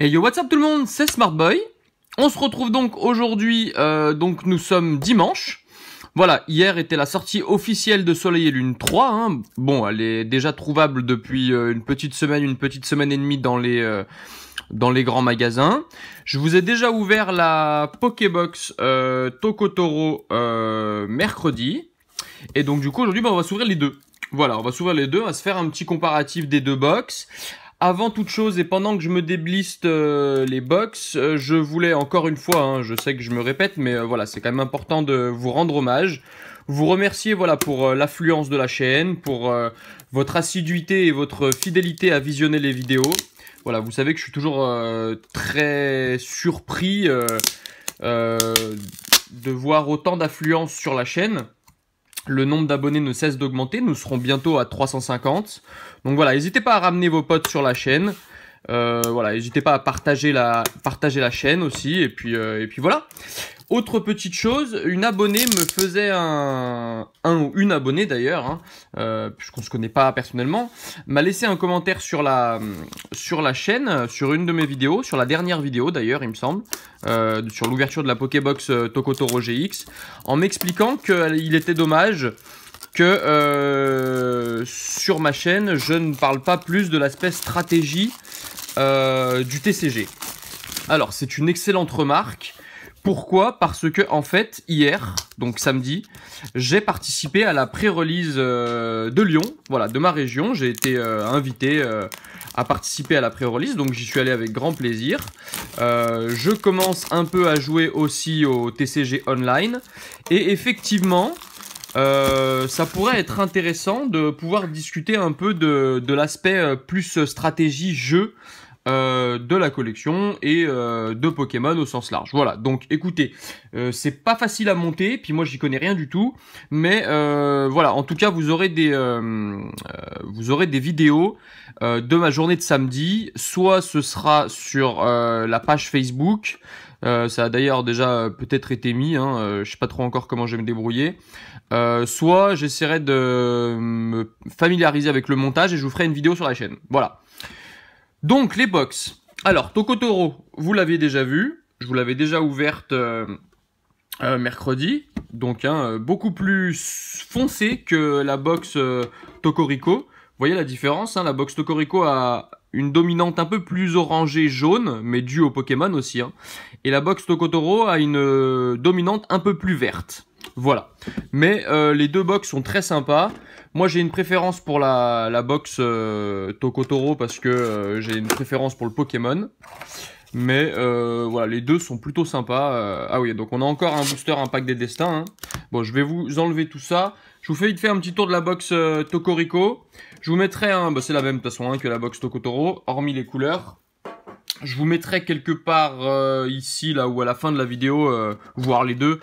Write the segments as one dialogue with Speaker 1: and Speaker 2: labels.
Speaker 1: Hey yo, what's up tout le monde, c'est Smartboy. On se retrouve donc aujourd'hui, euh, donc nous sommes dimanche. Voilà, hier était la sortie officielle de Soleil et Lune 3. Hein. Bon, elle est déjà trouvable depuis euh, une petite semaine, une petite semaine et demie dans les euh, dans les grands magasins. Je vous ai déjà ouvert la Pokébox Tokotoro mercredi. Et donc du coup aujourd'hui ben on va s'ouvrir les deux. Voilà, on va s'ouvrir les deux, on va se faire un petit comparatif des deux box. Avant toute chose et pendant que je me débliste euh, les box, euh, je voulais encore une fois, hein, je sais que je me répète, mais euh, voilà, c'est quand même important de vous rendre hommage, vous remercier voilà pour l'affluence de la chaîne, pour votre assiduité et votre fidélité à visionner les vidéos. Voilà, vous savez que je suis toujours très surpris de voir autant d'affluence sur la chaîne. Le nombre d'abonnés ne cesse d'augmenter, nous serons bientôt à 350. Donc voilà, n'hésitez pas à ramener vos potes sur la chaîne. Euh, voilà, n'hésitez pas à partager la, partager la chaîne aussi. Et puis, euh, et puis voilà. Autre petite chose, une abonnée me faisait un, un ou une abonnée d'ailleurs, hein, euh, puisqu'on se connaît pas personnellement, m'a laissé un commentaire sur la sur la chaîne, sur une de mes vidéos, sur la dernière vidéo d'ailleurs, il me semble, euh, sur l'ouverture de la Pokébox euh, Tokotoro GX, en m'expliquant qu'il euh, était dommage que sur ma chaîne, je ne parle pas plus de l'aspect stratégie du TCG. Alors, c'est une excellente remarque. Pourquoi Parce que en fait, hier, donc samedi, j'ai participé à la pré-release euh, de Lyon, voilà, de ma région. J'ai été euh, invité euh, à participer à la pré-release, donc j'y suis allé avec grand plaisir. je commence un peu à jouer aussi au TCG Online. Et effectivement, ça pourrait être intéressant de pouvoir discuter un peu de, de l'aspect plus stratégie-jeu euh, de la collection et euh, de Pokémon au sens large. Voilà, donc écoutez, euh, c'est pas facile à monter, puis moi j'y connais rien du tout, mais voilà, en tout cas vous aurez des, vous aurez des vidéos de ma journée de samedi, soit ce sera sur la page Facebook, ça a d'ailleurs déjà peut-être été mis, hein, je sais pas trop encore comment je vais me débrouiller. soit j'essaierai de me familiariser avec le montage et je vous ferai une vidéo sur la chaîne. Voilà. Donc les box. Alors Tokotoro, vous l'avez déjà vu, je vous l'avais déjà ouverte euh, euh, mercredi, donc un hein, euh, beaucoup plus foncé que la box Tokoriko. Vous voyez la différence, hein, la box Tokoriko a une dominante un peu plus orangée jaune, mais due au Pokémon aussi. Hein. Et la box Tokotoro a une dominante un peu plus verte. Voilà. Mais les deux box sont très sympas. Moi, j'ai une préférence pour la, la box euh, Tokotoro parce que euh, j'ai une préférence pour le Pokémon. Mais euh, voilà, les deux sont plutôt sympas. Euh, ah oui, donc on a encore un booster un pack des Destins. Hein. Bon, je vais vous enlever tout ça. Je vous fais vite faire un petit tour de la box Tokoriko. Je vous mettrai un... Bah, C'est la même façon hein, que la box Tokotoro, hormis les couleurs. Je vous mettrai quelque part euh, ici, là ou à la fin de la vidéo, euh, voire les deux,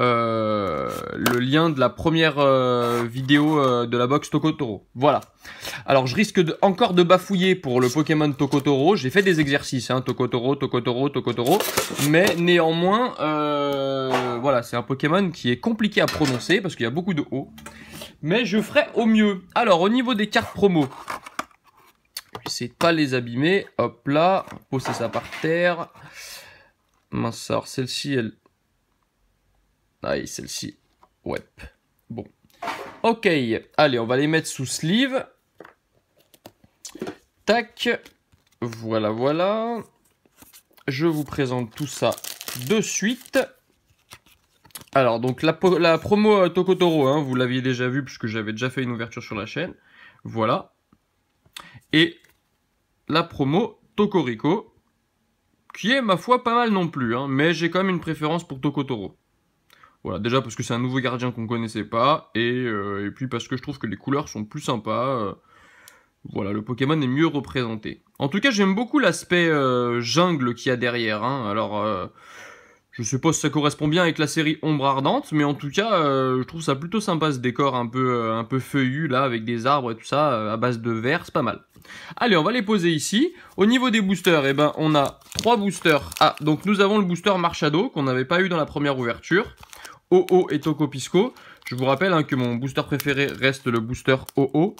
Speaker 1: euh, le lien de la première vidéo de la box Tokotoro. Voilà. Alors je risque encore de bafouiller pour le Pokémon Tokotoro. J'ai fait des exercices, hein, Tokotoro, Tokotoro, Tokotoro. Mais néanmoins, voilà, c'est un Pokémon qui est compliqué à prononcer parce qu'il y a beaucoup de O. Mais je ferai au mieux. Alors au niveau des cartes promo, c'est pas les abîmer. Hop là, posez ça par terre. Mince, alors celle-ci, elle... Aïe, ah celle-ci, ouais. Bon. Ok, allez, on va les mettre sous sleeve. Tac. Voilà, voilà. Je vous présente tout ça de suite. Alors, donc, la, la promo euh, Tokotoro, hein, vous l'aviez déjà vu, puisque j'avais déjà fait une ouverture sur la chaîne. Voilà. Et la promo Tokoriko, qui est ma foi pas mal non plus, hein, mais j'ai quand même une préférence pour Tokotoro. Voilà, déjà parce que c'est un nouveau gardien qu'on connaissait pas, et, euh, puis parce que je trouve que les couleurs sont plus sympas. Euh, voilà, le Pokémon est mieux représenté. En tout cas, j'aime beaucoup l'aspect euh, jungle qu'il y a derrière. Hein, alors, je suppose que ça correspond bien avec la série Ombre Ardente, mais en tout cas, euh, je trouve ça plutôt sympa ce décor un peu, euh, un peu feuillu là, avec des arbres et tout ça, euh, à base de verre, c'est pas mal. Allez, on va les poser ici. Au niveau des boosters, eh ben, on a trois boosters. Ah, donc nous avons le booster Marchado, qu'on n'avait pas eu dans la première ouverture. OO et Tocopisco. Pisco. Je vous rappelle hein, que mon booster préféré reste le booster OO,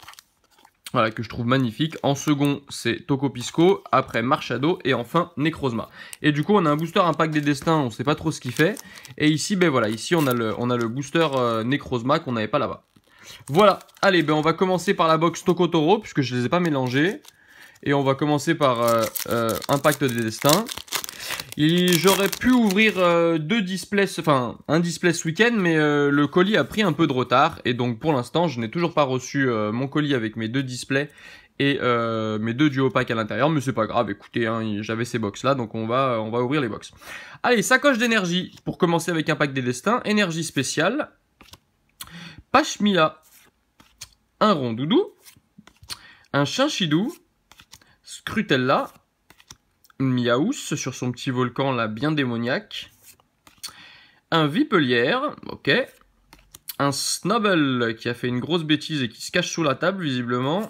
Speaker 1: voilà, que je trouve magnifique. En second, c'est Toco Pisco, après Marchado et enfin Necrozma. Et du coup, on a un booster Impact des Destins, on sait pas trop ce qu'il fait. Et ici, ben voilà, ici on a le, on a le booster euh, Necrozma qu'on n'avait pas là-bas. Voilà, allez, ben on va commencer par la box Toro, puisque je les ai pas mélangés. Et on va commencer par euh, euh, Impact des Destins. J'aurais pu ouvrir euh, deux displays, enfin un display ce week-end, mais euh, le colis a pris un peu de retard et donc pour l'instant je n'ai toujours pas reçu euh, mon colis avec mes deux displays et mes deux duo packs à l'intérieur. Mais c'est pas grave, écoutez, hein, j'avais ces box là, donc on va on va ouvrir les box. Allez, sacoche d'énergie pour commencer avec un pack des destins, énergie spéciale, Pachmila, un rond doudou, un chinchidou, Scrutella, Miaus sur son petit volcan là bien démoniaque. Un Vipelière, ok. Un snobble qui a fait une grosse bêtise et qui se cache sous la table visiblement.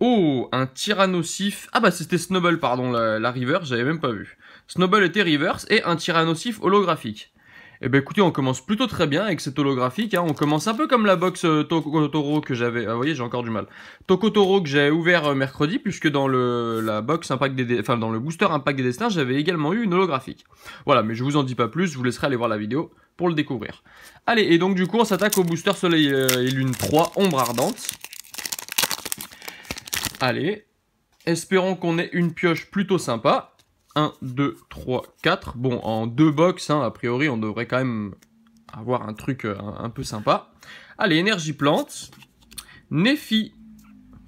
Speaker 1: Oh, un Tyrannosif. Ah bah c'était snobble, pardon, la, River j'avais même pas vu. Snubble était reverse et un Tyrannosif holographique. Eh ben écoutez, on commence plutôt très bien avec cette holographique. Hein. On commence un peu comme la box euh, Tokotoro que j'avais. Ah, vous voyez, j'ai encore du mal. Tokotoro que j'avais ouvert euh, mercredi, puisque dans le la box Impact des, enfin dans le booster Impact des Destins, j'avais également eu une holographique. Voilà, mais je vous en dis pas plus. Je vous laisserai aller voir la vidéo pour le découvrir. Allez, et donc du coup, on s'attaque au booster Soleil euh, et Lune 3 Ombre Ardente. Allez, espérons qu'on ait une pioche plutôt sympa. 1, 2, 3, 4. Bon, en deux box, hein, a priori, on devrait quand même avoir un truc euh, un, peu sympa. Allez, Energy plante. Nefi.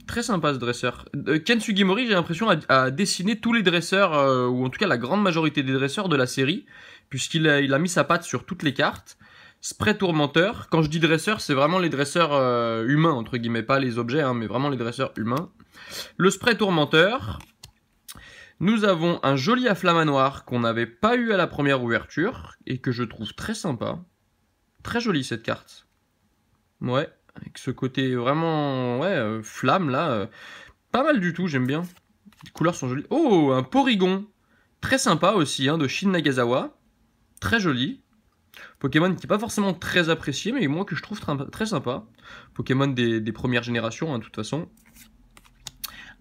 Speaker 1: Très sympa ce dresseur. Euh, Ken Sugimori, j'ai l'impression, a, dessiné tous les dresseurs, euh, ou en tout cas la grande majorité des dresseurs de la série, puisqu'il a, mis sa patte sur toutes les cartes. Spray tourmenteur. Quand je dis dresseur, c'est vraiment les dresseurs humains, entre guillemets, pas les objets, hein, mais vraiment les dresseurs humains. Le spray tourmenteur. Nous avons un joli à noir qu'on n'avait pas eu à la première ouverture et que je trouve très sympa. Très jolie cette carte. Ouais, avec ce côté vraiment ouais, euh, flamme là. Euh, pas mal du tout, j'aime bien. Les couleurs sont jolies. Oh, un Porygon Très sympa aussi, hein, de Shin Nagasawa. Très joli. Pokémon qui n'est pas forcément très apprécié, mais moi que je trouve très sympa. Pokémon des, premières générations, en hein, de toute façon.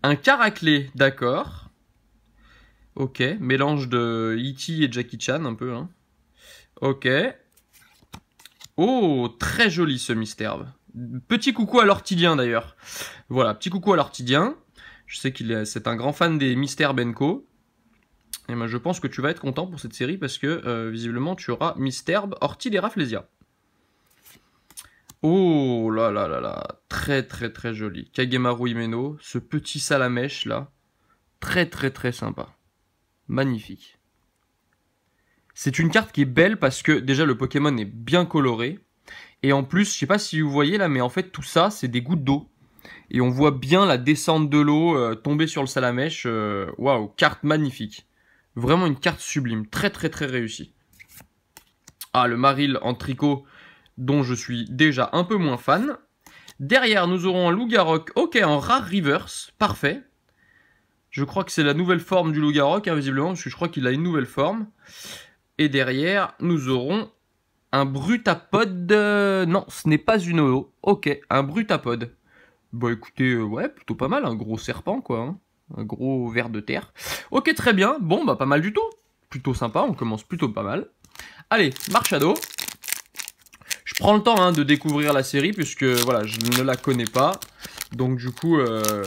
Speaker 1: Un Caraclé, d'accord. Ok, mélange de E.T. et Jackie Chan un peu. Hein. Ok. Oh, très joli ce mystère. Petit coucou à l'ortidien d'ailleurs. Voilà, petit coucou à l'ortidien. Je sais qu'il c'est un grand fan des mystères Benko. Et eh ben, je pense que tu vas être content pour cette série parce que euh, visiblement tu auras Misterbe, Ortil et Oh là là là là, très très très joli. Kagemaru Imeno, ce petit salamèche là, très très très sympa magnifique. C'est une carte qui est belle parce que déjà le Pokémon est bien coloré. Et en plus, je sais pas si vous voyez là, mais en fait tout ça c'est des gouttes d'eau. Et on voit bien la descente de l'eau euh, tomber sur le salamèche. Euh, waouh, carte magnifique. Vraiment une carte sublime, très très très réussie. Ah, le Maril en tricot dont je suis déjà un peu moins fan. Derrière, nous aurons un Lugarok. ok, en rare reverse, parfait. Je crois que c'est la nouvelle forme du loup hein, visiblement, parce que je crois qu'il a une nouvelle forme. Et derrière, nous aurons un brutapode. Euh, non, ce n'est pas une OO. Ok, un brutapode. Bon, bah, écoutez, euh, ouais, plutôt pas mal, un gros serpent, quoi. Hein. Un gros ver de terre. Ok, très bien. Bon, bah pas mal du tout. Plutôt sympa, on commence plutôt pas mal. Allez, Marchado. Je prends le temps hein, de découvrir la série, puisque voilà, je ne la connais pas. Donc du coup, euh,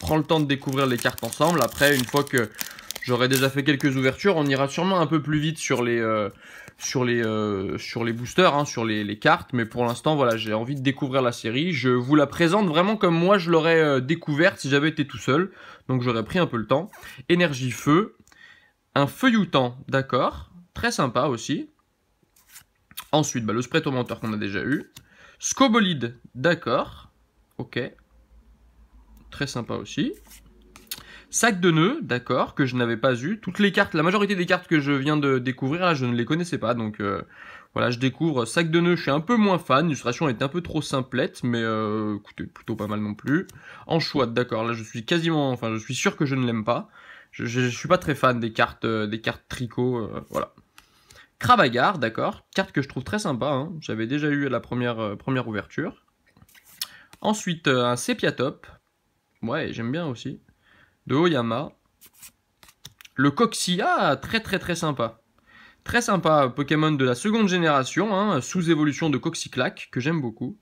Speaker 1: Prends le temps de découvrir les cartes ensemble. Après, une fois que j'aurai déjà fait quelques ouvertures, on ira sûrement un peu plus vite sur les, euh, sur les, euh, sur les boosters, hein, sur les, cartes. Mais pour l'instant, voilà, j'ai envie de découvrir la série. Je vous la présente vraiment comme moi je l'aurais euh, découverte si j'avais été tout seul. Donc j'aurais pris un peu le temps. Énergie feu. Un feuilloutant, d'accord. Très sympa aussi. Ensuite, bah, le spray tourmenteur qu'on a déjà eu. Scobolide, d'accord. Ok très sympa aussi. Sac de nœuds, d'accord, que je n'avais pas eu. Toutes les cartes, la majorité des cartes que je viens de découvrir, là, je ne les connaissais pas, donc euh, voilà, je découvre. Sac de nœuds, je suis un peu moins fan, l'illustration est un peu trop simplette, mais euh, plutôt pas mal non plus. En choix, d'accord, là, je suis quasiment, enfin, je suis sûr que je ne l'aime pas. Je, ne suis pas très fan des cartes, euh, des cartes tricot, voilà. Cravagar, d'accord, carte que je trouve très sympa, hein. j'avais déjà eu à la première, première ouverture. Ensuite, un sépia top, Ouais, j'aime bien aussi. De Oyama. Le Coxia, ah, très très très sympa. Très sympa, Pokémon de la seconde génération, hein, sous évolution de Coxiclac, que j'aime beaucoup.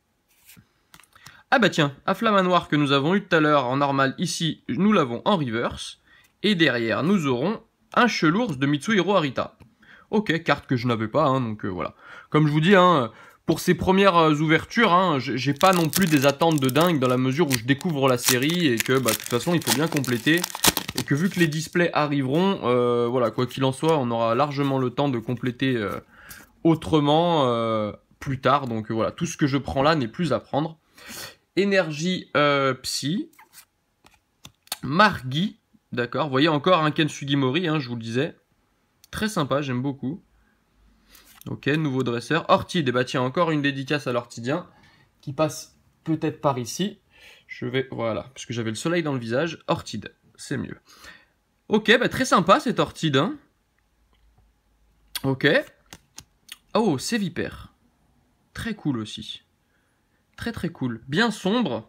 Speaker 1: Ah bah tiens, à Noir que nous avons eu tout à l'heure en normal, ici, nous l'avons en reverse. Et derrière, nous aurons un Chelours de Mitsuhiro Arita. Ok, carte que je n'avais pas, hein, donc euh, voilà. Comme je vous dis, hein, pour ces premières euh, ouvertures, hein, j'ai pas non plus des attentes de dingue dans la mesure où je découvre la série et que bah, de toute façon il faut bien compléter. Et que vu que les displays arriveront, euh, voilà, quoi qu'il en soit, on aura largement le temps de compléter euh, autrement plus tard. Donc voilà, tout ce que je prends là n'est plus à prendre. Énergie Psy. Margui, d'accord, vous voyez encore un Ken Sugimori, hein, je vous le disais. Très sympa, j'aime beaucoup. Ok, nouveau dresseur. Ortide, et eh bah tiens, encore une dédicace à l'ortidien qui passe peut-être par ici. Je vais, voilà, parce que j'avais le soleil dans le visage. Ortide, c'est mieux. Ok, bah très sympa cette ortide. Hein ok. Oh, c'est vipère. Très cool aussi. Très très cool. Bien sombre,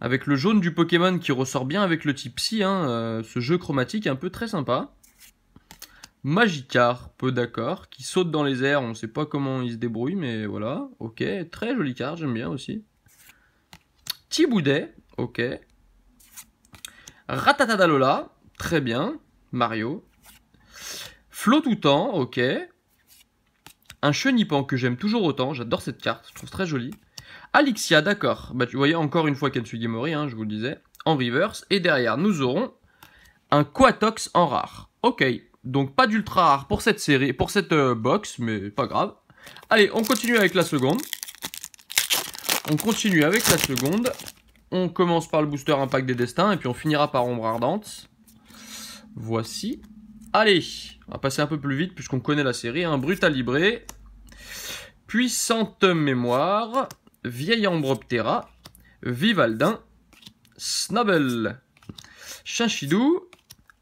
Speaker 1: avec le jaune du Pokémon qui ressort bien avec le type psy. Hein, euh, ce jeu chromatique un peu très sympa. Magikar peu d'accord, qui saute dans les airs, on ne sait pas comment il se débrouille, mais voilà, ok, très jolie carte, j'aime bien aussi. Tiboudet, ok. Ratatadalola, très bien, Mario. tout temps ok. Un Chenipan que j'aime toujours autant, j'adore cette carte, je trouve très jolie. Alixia, d'accord, bah tu voyais encore une fois qu'elle Katsugimori, hein, je vous le disais, en reverse, et derrière nous aurons un Quatox en rare, ok. Donc pas d'ultra rare pour cette série, pour cette euh, box, mais pas grave. Allez, on continue avec la seconde. On continue avec la seconde. On commence par le booster Impact des Destins et puis on finira par Ombre Ardente. Voici. Allez, on va passer un peu plus vite puisqu'on connaît la série. Un hein. Brutal Puissante Mémoire. Vieille Ambroptera. Vivaldin. Snabel, Chinchidou.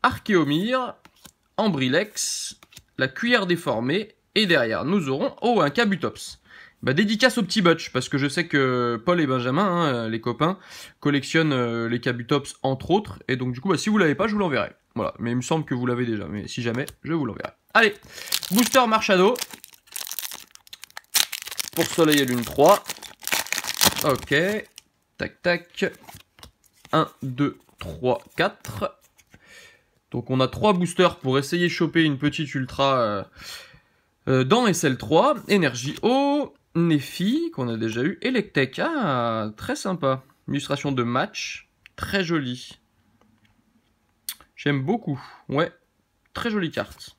Speaker 1: Archéomir. Ambrilex, la cuillère déformée, et derrière nous aurons, oh, un Cabutops. Bah, dédicace au petit Butch, parce que je sais que Paul et Benjamin, hein, les copains, collectionnent euh, les Cabutops entre autres, et donc du coup, bah, si vous l'avez pas, je vous l'enverrai. Voilà, mais il me semble que vous l'avez déjà, mais si jamais, je vous l'enverrai. Allez, Booster Marchado, pour Soleil et Lune 3. Ok, tac tac, 1, 2, 3, 4, donc on a trois boosters pour essayer de choper une petite ultra euh, euh, dans SL3. Énergie O, Nefi, qu'on a déjà eu, Electek. Ah, très sympa. Illustration de match, très jolie. J'aime beaucoup. Ouais, très jolie carte.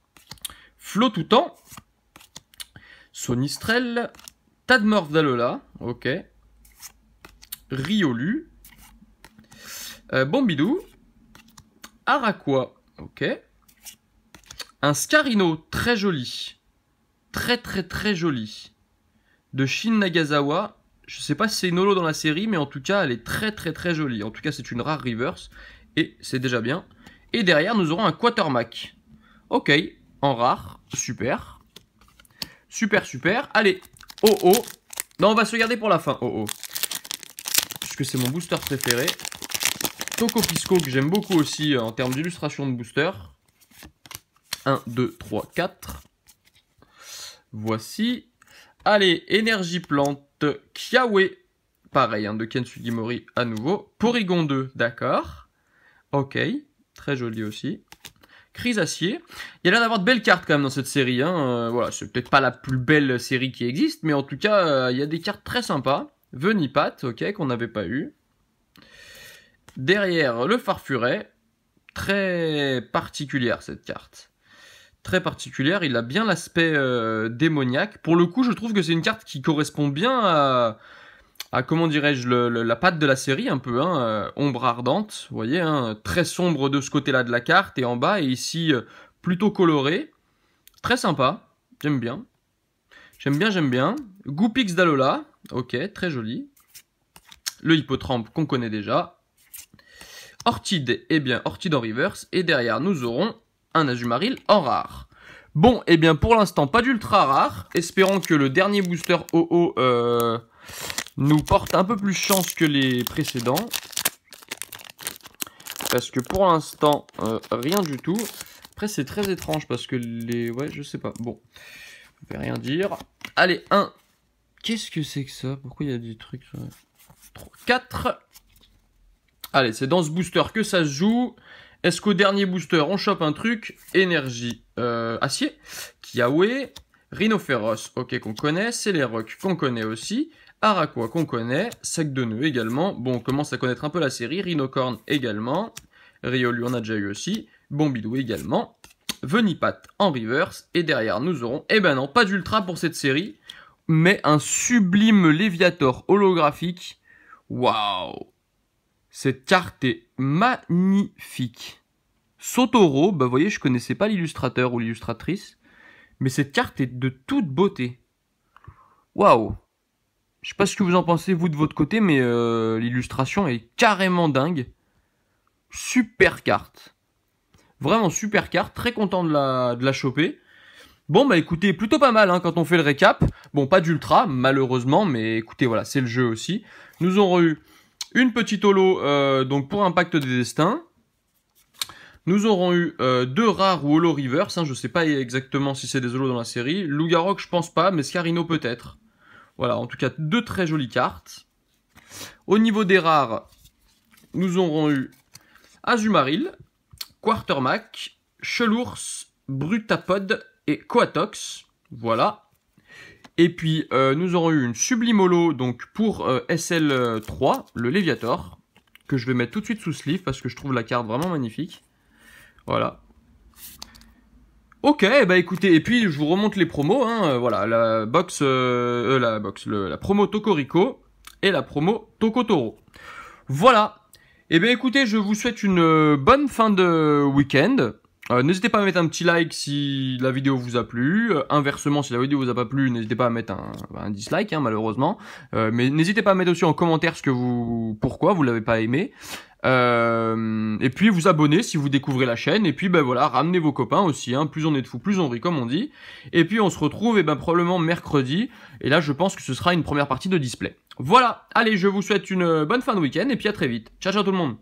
Speaker 1: Flo tout temps. Sonistrel. Tadmorph Dalola. Ok. Riolu. Euh, Bombidou. Araqua. Ok. Un Scarino très joli. Très très très joli. De Shin Nagazawa Je sais pas si c'est une holo dans la série, mais en tout cas, elle est très très très jolie. En tout cas, c'est une rare reverse. Et c'est déjà bien. Et derrière, nous aurons un Quatermac. Ok, en rare. Super. Super, super. Allez, oh oh. Non, on va se garder pour la fin, oh oh. Puisque c'est mon booster préféré. Toco Pisco que j'aime beaucoup aussi euh, en termes d'illustration de booster. 1, 2, 3, 4. Voici. Allez, énergie plante, Kiawe. Pareil, hein, de Ken Sugimori à nouveau. Porygon 2, d'accord. Ok, très joli aussi. Acier. Il y a l'air d'avoir de belles cartes quand même dans cette série. Hein. Euh, voilà, c'est peut-être pas la plus belle série qui existe, mais en tout cas, euh, il y a des cartes très sympas. Venipat, ok, qu'on n'avait pas eu. Derrière le farfuret, très particulière cette carte. Très particulière, il a bien l'aspect euh, démoniaque. Pour le coup, je trouve que c'est une carte qui correspond bien à, comment dirais-je, la patte de la série un peu, hein, euh, ombre ardente, vous voyez, hein, très sombre de ce côté-là de la carte, et en bas, et ici, euh, plutôt coloré. Très sympa, j'aime bien. J'aime bien, j'aime bien. Goupix d'Alola, ok, très joli. Le hippotrampe qu'on connaît déjà, Ortide, eh bien Orchid en reverse, et derrière nous aurons un Azumaril en rare. Bon, eh bien pour l'instant pas d'ultra rare, espérons que le dernier booster OO euh, nous porte un peu plus chance que les précédents. Parce que pour l'instant, euh, rien du tout. Après c'est très étrange parce que les... Ouais, je sais pas. Bon, je vais rien dire. Allez, 1. Qu'est-ce que c'est que ça Pourquoi il y a des trucs... 4. Euh, Allez, c'est dans ce booster que ça se joue. Est-ce qu'au dernier booster, on chope un truc Énergie euh, acier, Kiawe, Rhinophéros, ok, qu'on connaît, Céléroc, qu'on connaît aussi, Araquois, qu'on connaît, Sac de Nœud également. Bon, on commence à connaître un peu la série, Rhinocorn également, Riolu, on a déjà eu aussi, Bombidou également, Venipat en reverse, et derrière nous aurons, eh ben non, pas d'ultra pour cette série, mais un sublime Léviator holographique. Waouh cette carte est magnifique. Sotoro, bah vous voyez, je connaissais pas l'illustrateur ou l'illustratrice, mais cette carte est de toute beauté. Waouh Je sais pas ce que vous en pensez vous de votre côté, mais euh, l'illustration est carrément dingue. Super carte. Vraiment super carte, très content de la, de la choper. Bon bah écoutez, plutôt pas mal hein, quand on fait le récap. Bon, pas d'ultra, malheureusement, mais écoutez, voilà, c'est le jeu aussi. Nous aurons eu une petite holo euh, donc pour Impact des Destins. Nous aurons eu euh, deux rares ou holo reverse. Hein, je ne sais pas exactement si c'est des holos dans la série. Lugarok, je pense pas, mais Scarino peut-être. Voilà, en tout cas, deux très jolies cartes. Au niveau des rares, nous aurons eu Azumaril, Quartermac, Chelours, Brutapod et Coatox. Voilà. Et puis, euh, nous aurons eu une sublimolo donc, pour euh, SL3, le Léviator, que je vais mettre tout de suite sous livre parce que je trouve la carte vraiment magnifique. Voilà. Ok, bah écoutez, et puis je vous remonte les promos, hein, euh, voilà, la box, euh, la box, le, la promo Tokoriko et la promo Tokotoro. Voilà. Et eh bien écoutez, je vous souhaite une bonne fin de week-end. Euh, n'hésitez pas à mettre un petit like si la vidéo vous a plu. Euh, inversement, si la vidéo vous a pas plu, n'hésitez pas à mettre un, bah, dislike, hein, malheureusement. Euh, mais n'hésitez pas à mettre aussi en commentaire ce que vous, pourquoi vous l'avez pas aimé. et puis vous abonner si vous découvrez la chaîne. Et puis ben voilà, ramenez vos copains aussi. Hein. Plus on est de fous, plus on rit, comme on dit. Et puis on se retrouve, et eh ben probablement mercredi. Et là, je pense que ce sera une première partie de display. Voilà. Allez, je vous souhaite une bonne fin de week-end. Et puis à très vite. Ciao, ciao tout le monde.